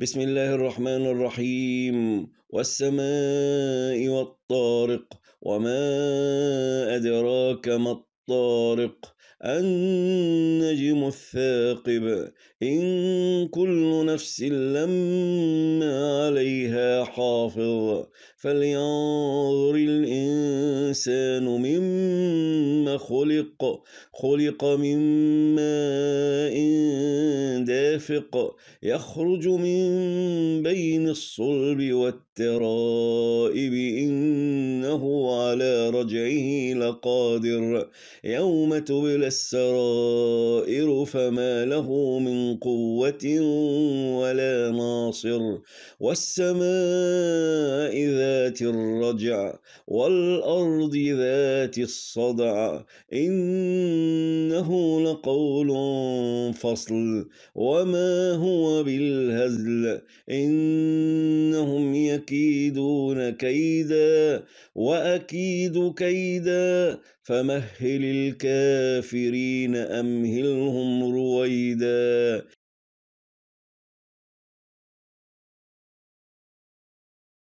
بسم الله الرحمن الرحيم والسماء والطارق وما أدراك ما الطارق النجم الثاقب إن كل نفس لما عليها حافظ فلينظر الإنسان مما خلق خلق من ماء الدافق يخرج من بين الصلب والترائب رجعه لقادر يوم تبلى السرائر فما له من قوة ولا ناصر والسماء ذات الرجع والأرض ذات الصدع إنه لقول فصل وما هو بالهزل إنهم يكيدون كيدا وأكيد كيدا فمهل الكافرين أمهلهم رويدا